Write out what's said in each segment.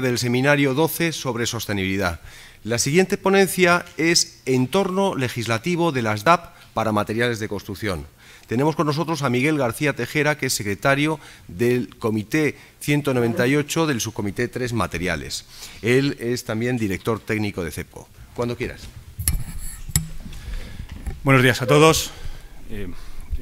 del seminario 12 sobre sostenibilidad. La siguiente ponencia es Entorno legislativo de las DAP para materiales de construcción. Tenemos con nosotros a Miguel García Tejera, que es secretario del Comité 198 del Subcomité 3 Materiales. Él es también director técnico de CEPCO. Cuando quieras. Buenos días a todos. Eh,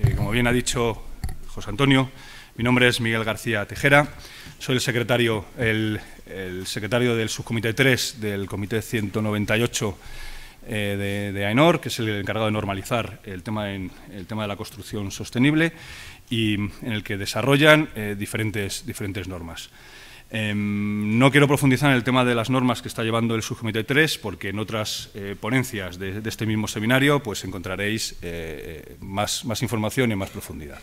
eh, como bien ha dicho José Antonio, mi nombre es Miguel García Tejera. Soy el secretario, el el secretario del subcomité 3 del comité 198 eh, de, AENOR, que es el encargado de normalizar el tema, de la construcción sostenible y en el que desarrollan eh, diferentes, normas. Em, no quiero profundizar en el tema de las normas que está llevando el subcomité 3, porque en otras eh, ponencias de, este mismo seminario pues encontraréis más, más, información y más profundidad.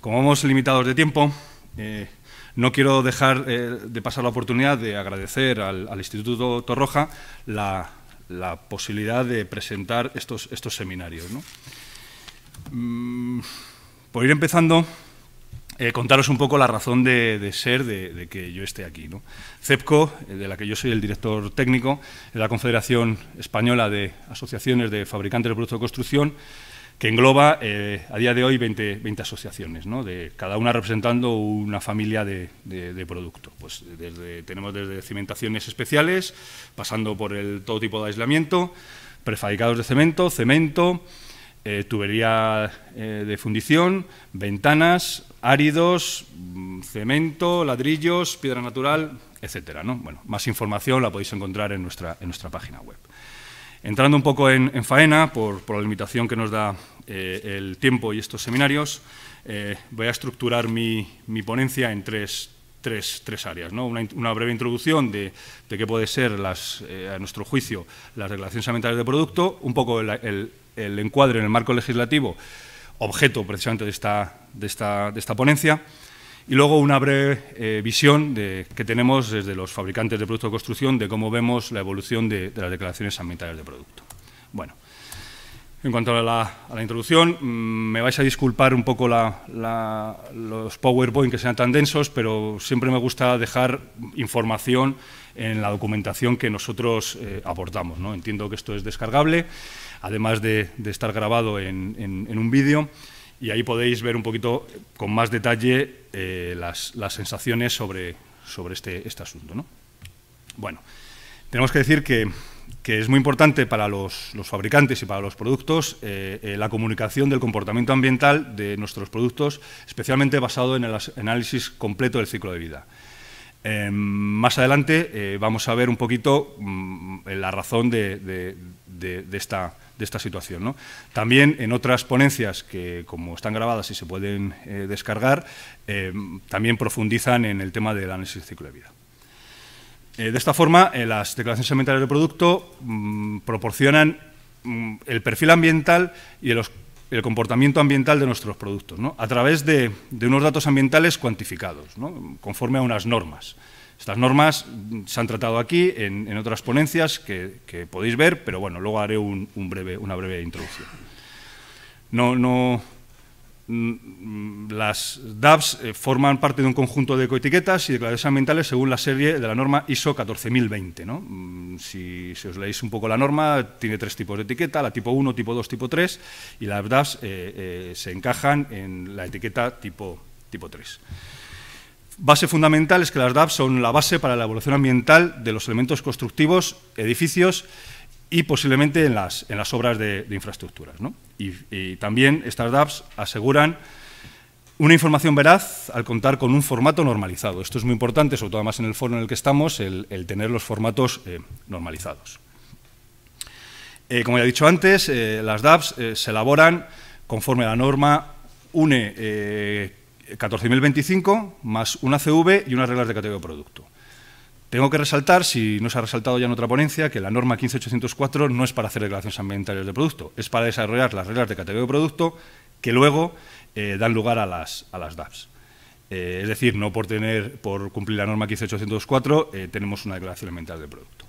Como hemos limitados de tiempo, no quiero dejar eh, de pasar la oportunidad de agradecer al, Instituto Torroja la, posibilidad de presentar estos, seminarios. Mm, por ir empezando, eh, contaros un poco la razón de, ser de, que yo esté aquí. CEPCO, eh, de la que yo soy el director técnico, es la Confederación Española de Asociaciones de Fabricantes de Productos de Construcción, que engloba eh, a día de hoy 20, asociaciones, ¿no? de, cada una representando una familia de, productos producto. Pues tenemos desde cimentaciones especiales, pasando por el todo tipo de aislamiento, prefabricados de cemento, cemento, eh, tubería eh, de fundición, ventanas, áridos, mm, cemento, ladrillos, piedra natural, etc. Bueno, más información la podéis encontrar en nuestra, en nuestra página web. Entrando un poco en, faena, por, la limitación que nos da eh, el tiempo y estos seminarios, eh, voy a estructurar mi, ponencia en tres, áreas. Una, breve introducción de, qué puede ser, eh, a nuestro juicio, las relaciones ambientales de producto, un poco el, encuadre en el marco legislativo, objeto precisamente de esta ponencia, y luego una breve eh, visión de, que tenemos desde los fabricantes de productos de construcción de cómo vemos la evolución de, las declaraciones ambientales de producto. Bueno, en cuanto a la, introducción, mm, me vais a disculpar un poco los PowerPoint que sean tan densos, pero siempre me gusta dejar información en la documentación que nosotros eh, aportamos. ¿no? Entiendo que esto es descargable, además de, estar grabado en, en un vídeo y ahí podéis ver un poquito con más detalle eh, las, sensaciones sobre, sobre este, este asunto. Bueno, tenemos que decir que, es muy importante para los, fabricantes y para los productos eh, eh, la comunicación del comportamiento ambiental de nuestros productos, especialmente basado en el análisis completo del ciclo de vida. Em, más adelante vamos a ver un poquito mm, la razón de esta, de esta situación. También en otras ponencias que, como están grabadas y se pueden eh, descargar, eh, también profundizan en el tema del análisis del ciclo de vida. Eh, de esta forma, las declaraciones ambientales de producto mm, proporcionan mm, el perfil ambiental y el, comportamiento ambiental de nuestros productos, a través de, unos datos ambientales cuantificados, conforme a unas normas. Estas normas se han tratado aquí en, otras ponencias que, podéis ver, pero bueno, luego haré una breve introducción. Mm, las DABs eh, forman parte de un conjunto de coetiquetas y declaraciones ambientales según la serie de la norma ISO 14020. Mm, si, os leéis un poco la norma, tiene tres tipos de etiqueta, la tipo 1, tipo 2, tipo 3, y las DABs eh, eh, se encajan en la etiqueta tipo, tipo 3. Base fundamental es que las DAPs son la base para la evolución ambiental de los elementos constructivos, edificios y posiblemente en las, obras de, infraestructuras. Y, también estas DAPs aseguran una información veraz al contar con un formato normalizado. Esto es muy importante, sobre todo más en el foro en el que estamos, el, tener los formatos eh, normalizados. Eh, como ya he dicho antes, eh, las DAPs se elaboran conforme a la norma UNE 14.025 más una CV y unas reglas de categoría de producto. Tengo que resaltar, si no se ha resaltado ya en otra ponencia, que la norma 15804 no es para hacer declaraciones ambientales de producto, es para desarrollar las reglas de categoría de producto que luego eh, dan lugar a las, a las DAPs. Eh, es decir, no por, tener, por cumplir la norma 15804 eh, tenemos una declaración ambiental de producto.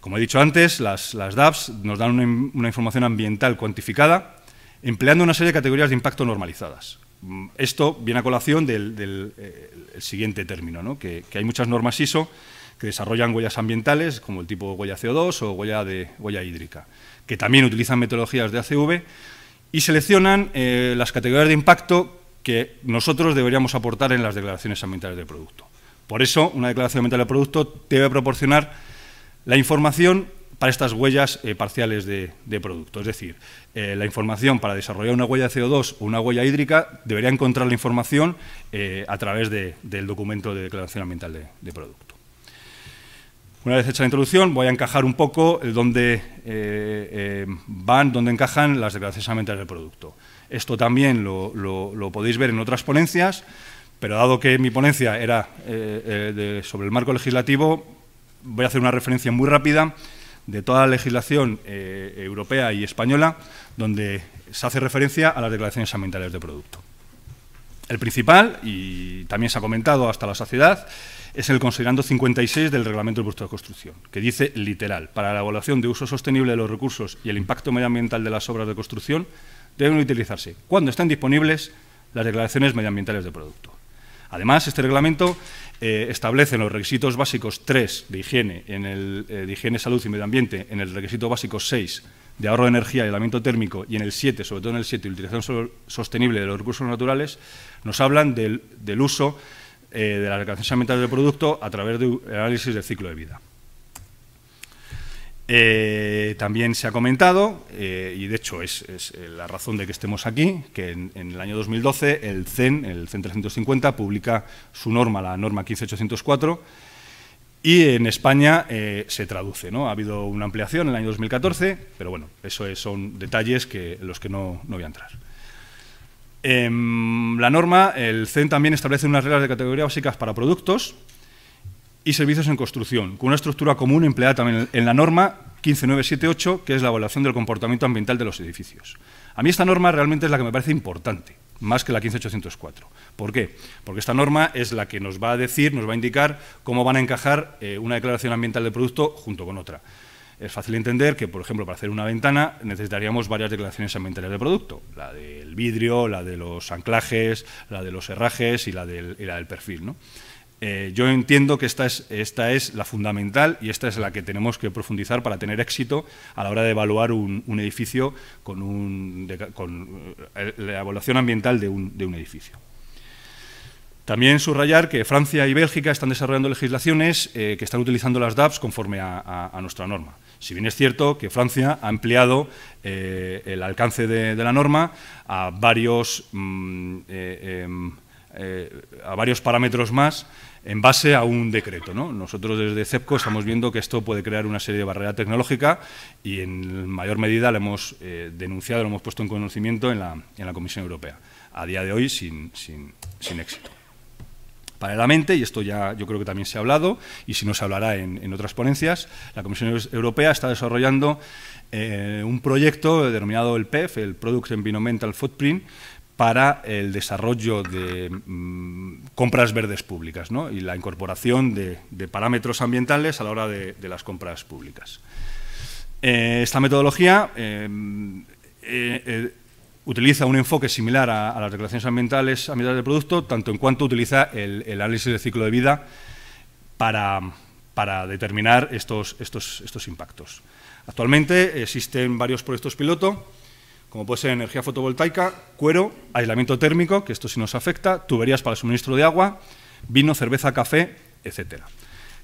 Como he dicho antes, las, las DAPs nos dan una información ambiental cuantificada empleando una serie de categorías de impacto normalizadas, Mm, esto viene a colación del, eh, siguiente término, que, hay muchas normas ISO que desarrollan huellas ambientales, como el tipo huella CO2 o huella, hídrica, que también utilizan metodologías de ACV y seleccionan eh, las categorías de impacto que nosotros deberíamos aportar en las declaraciones ambientales del producto. Por eso, una declaración ambiental del producto debe proporcionar la información para estas huellas eh, parciales de, producto. Es decir, eh, la información para desarrollar una huella de CO2 o una huella hídrica debería encontrar la información eh, a través del documento de declaración ambiental de, producto. Una vez hecha la introducción, voy a encajar un poco dónde van, dónde encajan las declaraciones ambientales del producto. Esto también lo podéis ver en otras ponencias, pero dado que mi ponencia era sobre el marco legislativo, voy a hacer una referencia muy rápida de toda la legislación eh, europea y española donde se hace referencia a las declaraciones ambientales de producto. El principal, y también se ha comentado hasta la saciedad, es el considerando 56 del Reglamento del Producto de Construcción, que dice literal, para la evaluación de uso sostenible de los recursos y el impacto medioambiental de las obras de construcción, deben utilizarse, cuando estén disponibles, las declaraciones medioambientales de producto. Además, este reglamento eh, establece los requisitos básicos 3 de higiene, en el, eh, de higiene, salud y medio ambiente, en el requisito básico 6 de ahorro de energía y aislamiento térmico y en el 7, sobre todo en el 7, utilización sostenible de los recursos naturales, nos hablan del, uso eh, de la alcances ambientales del producto a través del análisis del ciclo de vida. Eh, también se ha comentado, eh, y de hecho es, eh, la razón de que estemos aquí, que en, el año 2012 el CEN, el CEN 350, publica su norma, la norma 15804, y en España se traduce. ¿no? Ha habido una ampliación en el año 2014, pero bueno, eso son detalles que, en los que no, no voy a entrar. Em, la norma, el CEN también establece unas reglas de categoría básicas para productos, y servicios en construcción, con una estructura común empleada también en la norma 15978, que es la evaluación del comportamiento ambiental de los edificios. A mí esta norma realmente es la que me parece importante, más que la 15804. ¿Por qué? Porque esta norma es la que nos va a decir, nos va a indicar cómo van a encajar eh, una declaración ambiental de producto junto con otra. Es fácil entender que, por ejemplo, para hacer una ventana necesitaríamos varias declaraciones ambientales de producto, la del vidrio, la de los anclajes, la de los herrajes y la del, y la del perfil. ¿no? Eh, yo entiendo que esta es, la fundamental y esta es la que tenemos que profundizar para tener éxito a la hora de evaluar un, edificio con, un, eh, la evaluación ambiental de un, edificio. También subrayar que Francia y Bélgica están desarrollando legislaciones eh, que están utilizando las DAPs conforme a, nuestra norma. Si bien es cierto que Francia ha ampliado el alcance de, la norma a varios mm, em, eh, a varios parámetros más en base a un decreto. Nosotros desde CEPCO estamos viendo que esto puede crear una serie de barrera tecnológica y en mayor medida lo hemos eh, denunciado, lo hemos puesto en conocimiento en la, Comisión Europea. A día de hoy sin, éxito. Paralelamente, y esto ya yo creo que también se ha hablado y si no se hablará en, otras ponencias, la Comisión Europea está desarrollando eh, un proyecto denominado el PEF, el Product Environmental Footprint, para el desarrollo de mm, compras verdes públicas y la incorporación de, parámetros ambientales a la hora de, las compras públicas. Eh, esta metodología eh, eh, utiliza un enfoque similar a, las declaraciones ambientales, ambientales del producto, tanto en cuanto utiliza el, análisis de ciclo de vida para, determinar estos, estos, estos impactos. Actualmente existen varios proyectos piloto como puede ser energía fotovoltaica, cuero, aislamiento térmico, que esto sí nos afecta, tuberías para el suministro de agua, vino, cerveza, café, etc.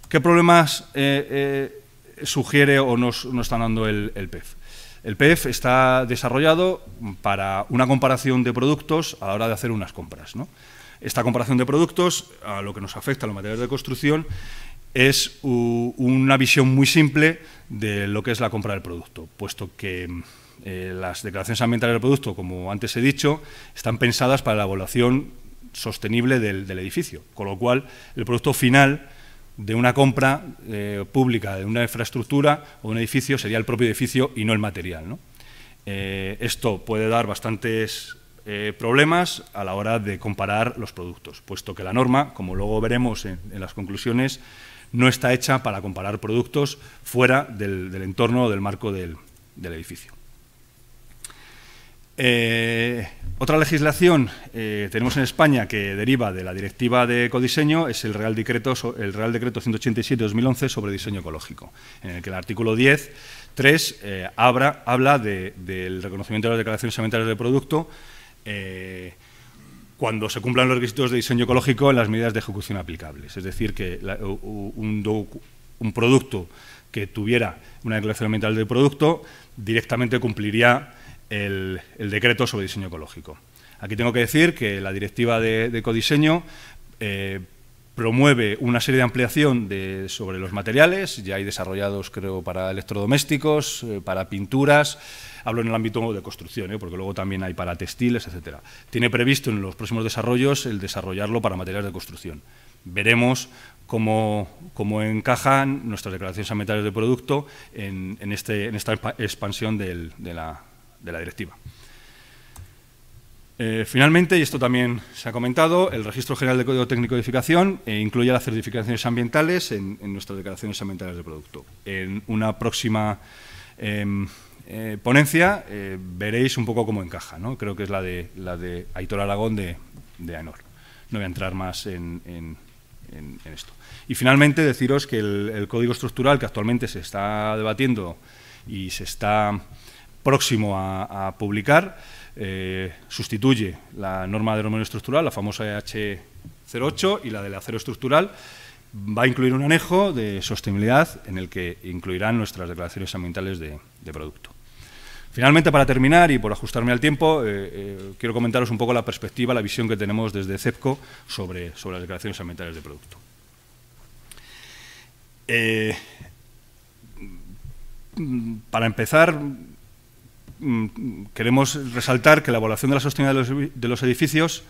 ¿Qué problemas eh, eh, sugiere o nos, nos está dando el, PEF? El PEF e está desarrollado para una comparación de productos a la hora de hacer unas compras. Esta comparación de productos, a lo que nos afecta a los materiales de construcción, es una visión muy simple de lo que es la compra del producto, puesto que eh, las declaraciones ambientales del producto, como antes he dicho, están pensadas para la evaluación sostenible del, edificio, con lo cual el producto final de una compra eh, pública de una infraestructura o un edificio sería el propio edificio y no el material. Eh, esto puede dar bastantes problemas a la hora de comparar los productos, puesto que la norma, como luego veremos en, las conclusiones, no está hecha para comparar productos fuera del, entorno o del marco del edificio. Eh, otra legislación que eh, tenemos en España que deriva de la Directiva de Ecodiseño es el Real Decreto, el Real Decreto 187-2011 sobre diseño ecológico, en el que el artículo 10, 3, eh, habla del reconocimiento de las declaraciones ambientales de producto cuando se cumplan los requisitos de diseño ecológico en las medidas de ejecución aplicables. Es decir, que un, producto que tuviera una declaración ambiental del producto directamente cumpliría el, decreto sobre diseño ecológico. Aquí tengo que decir que la directiva de, de codiseño eh, promueve una serie de ampliación sobre los materiales, ya hay desarrollados creo para electrodomésticos, eh, para pinturas, hablo en el ámbito de construcción, eh, porque luego también hay para textiles, etcétera. Tiene previsto en los próximos desarrollos el desarrollarlo para materiales de construcción. Veremos cómo, encajan nuestras declaraciones ambientales de producto en, este, esta expansión de la, de la directiva. Eh, finalmente, y esto también se ha comentado, el Registro General de Código Técnico de Edificación eh, incluye las certificaciones ambientales en, nuestras declaraciones ambientales de producto. En una próxima em, eh, ponencia veréis un poco cómo encaja, ¿no? creo que es la de, la de Aitor Aragón de, de AENOR. No voy a entrar más en, esto. Y finalmente, deciros que el, el código estructural que actualmente se está debatiendo y se está próximo a, publicar. Eh, sustituye la norma de norma estructural, la famosa EH08 y la del acero estructural. Va a incluir un anejo de sostenibilidad en el que incluirán nuestras declaraciones ambientales de, producto. Finalmente, para terminar y por ajustarme al tiempo, eh, eh, quiero comentaros un poco la perspectiva, la visión que tenemos desde CEPCO sobre, sobre las declaraciones ambientales de producto. Mm, para empezar, Mm, queremos resaltar que la evaluación de la sostenibilidad de los edificios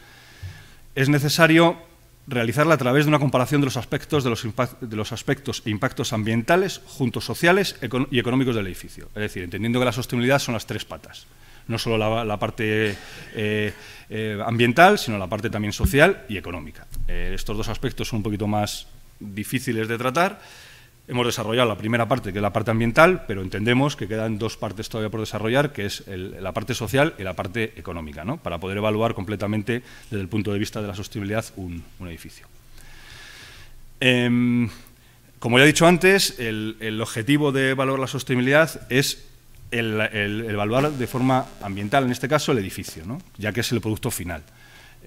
es necesario realizarla a través de una comparación de los aspectos, de los, aspectos e impactos ambientales, juntos sociales y económicos del edificio. Es decir, entendiendo que la sostenibilidad son las tres patas no solo la, parte eh, eh, ambiental, sino la parte también social y económica. Eh, estos dos aspectos son un poquito más difíciles de tratar, Hemos desarrollado la primera parte, que es la parte ambiental, pero entendemos que quedan dos partes todavía por desarrollar, que es la parte social y la parte económica, ¿no? para poder evaluar completamente desde el punto de vista de la sostenibilidad un, edificio. Em, como ya he dicho antes, el, objetivo de evaluar la sostenibilidad es evaluar de forma ambiental, en este caso, el edificio, ¿no? ya que es el producto final.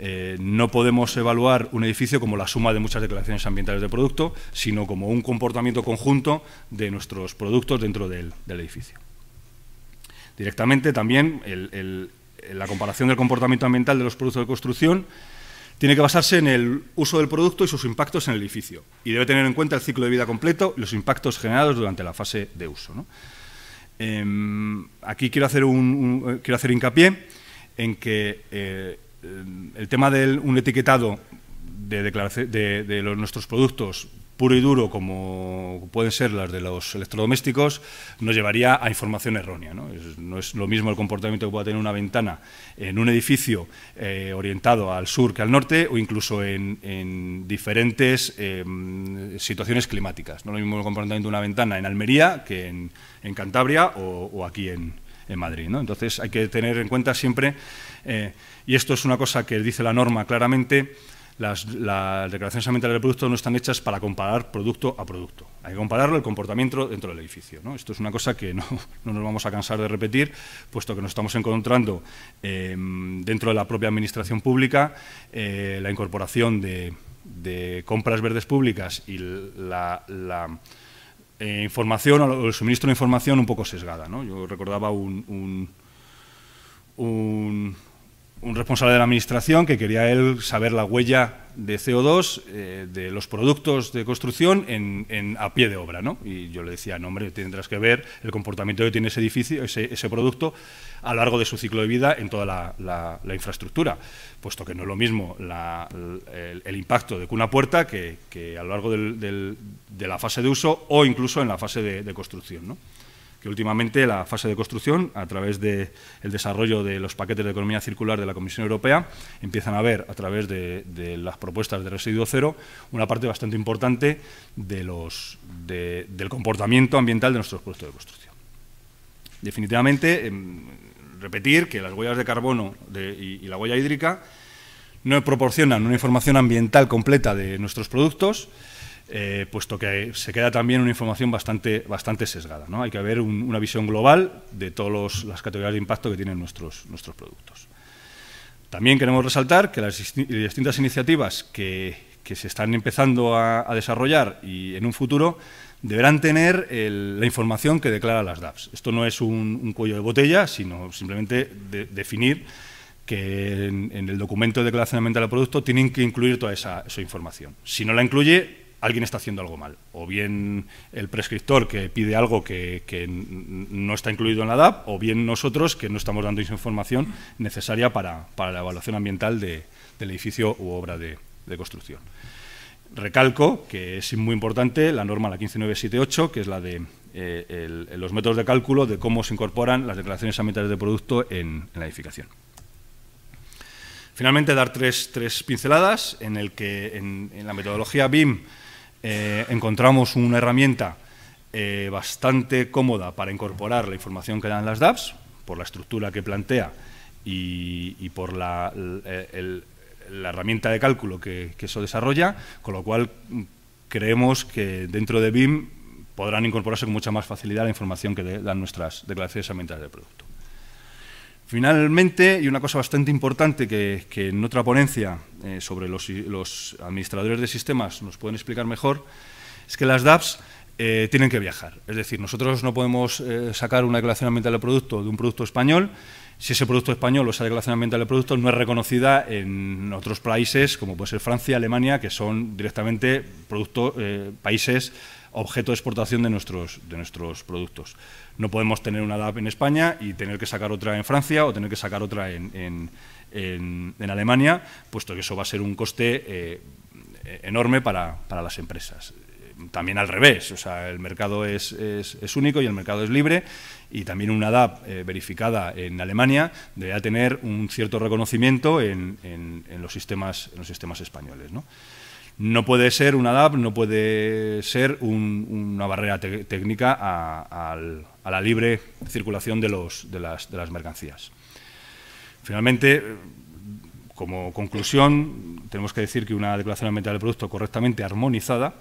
Eh, no podemos evaluar un edificio como la suma de muchas declaraciones ambientales de producto, sino como un comportamiento conjunto de nuestros productos dentro del, edificio. Directamente también la comparación del comportamiento ambiental de los productos de construcción tiene que basarse en el uso del producto y sus impactos en el edificio. Y debe tener en cuenta el ciclo de vida completo y los impactos generados durante la fase de uso. Em, aquí quiero hacer, eh, quiero hacer hincapié en que eh, eh, el tema de un etiquetado de, de nuestros productos puro y duro, como pueden ser las de los electrodomésticos, nos llevaría a información errónea. ¿no? Es, lo mismo el comportamiento que pueda tener una ventana en un edificio eh, orientado al sur que al norte o incluso en, diferentes eh, situaciones climáticas. No es lo mismo el comportamiento de una ventana en Almería que en, Cantabria o aquí en, en Madrid. Entonces hay que tener en cuenta siempre, eh, y esto es una cosa que dice la norma claramente, las, declaraciones ambientales de producto no están hechas para comparar producto a producto. Hay que compararlo el comportamiento dentro del edificio. Esto es una cosa que no, nos vamos a cansar de repetir, puesto que nos estamos encontrando em, dentro de la propia administración pública eh, la incorporación de, compras verdes públicas y la eh, información el suministro de información un poco sesgada. ¿no? Yo recordaba un un responsable de la Administración que quería él saber la huella de CO2 eh, de los productos de construcción en, a pie de obra. ¿no? Y yo le decía, no, hombre, tendrás que ver el comportamiento que tiene ese edificio, ese, producto, a lo largo de su ciclo de vida en toda la, infraestructura, puesto que no es lo mismo el, impacto de una puerta que, a lo largo de la fase de uso o incluso en la fase de, de construcción. ¿no? que últimamente la fase de construcción, a través del desarrollo de los paquetes de economía circular de la Comisión Europea, empiezan a ver, a través de, las propuestas de residuo cero, una parte bastante importante de del comportamiento ambiental de nuestros productos de construcción. Definitivamente, em, repetir que las huellas de carbono y la huella hídrica no proporcionan una información ambiental completa de nuestros productos, eh, puesto que se queda también una información bastante, bastante sesgada. ¿no? Hay que haber una visión global de todas las categorías de impacto que tienen nuestros, nuestros productos. También queremos resaltar que las distintas iniciativas que, se están empezando a, desarrollar y en un futuro deberán tener la información que declara las DAPs. Esto no es un, cuello de botella, sino simplemente definir que en, el documento de declaración del producto tienen que incluir toda esa, esa información. Si no la incluye, alguien está haciendo algo mal. O bien el prescriptor que pide algo que, no está incluido en la DAP, o bien nosotros que no estamos dando esa información necesaria para, la evaluación ambiental de, del edificio u obra de, construcción. Recalco que es muy importante la norma la 15978, que es la de eh, los métodos de cálculo de cómo se incorporan las declaraciones ambientales de producto en, la edificación. Finalmente, dar tres, tres pinceladas en el que en la metodología BIM eh, encontramos una herramienta eh, bastante cómoda para incorporar la información que dan las DAPs, por la estructura que plantea y, por eh, la, herramienta de cálculo que, que eso desarrolla, con lo cual mm, creemos que dentro de BIM podrán incorporarse con mucha más facilidad la información que dan nuestras declaraciones ambientales de producto. Finalmente, y una cosa bastante importante que, en otra ponencia eh, sobre los, administradores de sistemas nos pueden explicar mejor, es que las DAPs eh, tienen que viajar. Es decir, nosotros no podemos eh, sacar una declaración ambiental de producto de un producto español si ese producto español o esa declaración ambiental de producto no es reconocida en otros países, como puede ser Francia, Alemania, que son directamente países objeto de exportación de nuestros, de nuestros productos. No podemos tener una DAP en España y tener que sacar otra en Francia o tener que sacar otra en, Alemania, puesto que eso va a ser un coste eh, enorme para, las empresas también al revés, o sea, el mercado es, único y el mercado es libre y también una DAP eh, verificada en Alemania debería tener un cierto reconocimiento en, los, sistemas, los sistemas españoles. ¿no? no puede ser una DAP, no puede ser una barrera técnica a, la libre circulación de, las, mercancías. Finalmente, como conclusión, tenemos que decir que una declaración ambiental del producto correctamente armonizada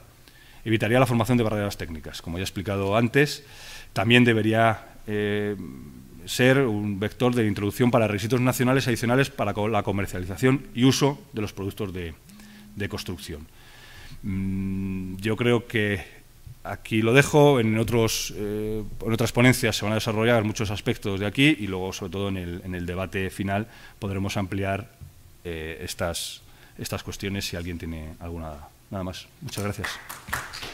evitaría la formación de barreras técnicas. Como ya he explicado antes, también debería eh, ser un vector de introducción para requisitos nacionales adicionales para la comercialización y uso de los productos de, de construcción. Mm, yo creo que aquí lo dejo, en, otros, eh, en otras ponencias se van a desarrollar muchos aspectos de aquí y luego, sobre todo, en el, debate final podremos ampliar eh, estas, estas cuestiones si alguien tiene alguna. Nada más. Muchas gracias.